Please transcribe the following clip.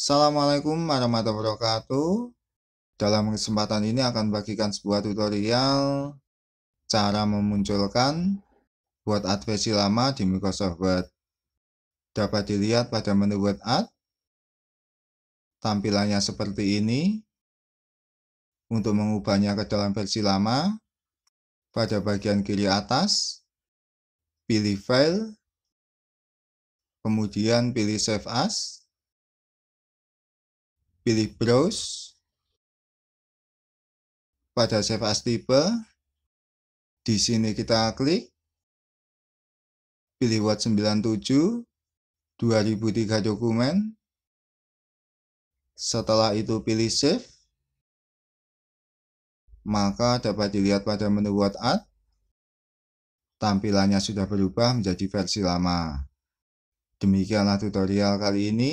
Assalamualaikum warahmatullahi wabarakatuh. Dalam kesempatan ini akan bagikan sebuah tutorial cara memunculkan buat versi lama di Microsoft Word. Dapat dilihat pada menu Word Art. Tampilannya seperti ini. Untuk mengubahnya ke dalam versi lama, pada bagian kiri atas, pilih File, kemudian pilih Save As, pilih browse pada save as tipe, di sini kita klik, pilih Word 97, 2003 dokumen, setelah itu pilih save, maka dapat dilihat pada menu Word Art, tampilannya sudah berubah menjadi versi lama. Demikianlah tutorial kali ini.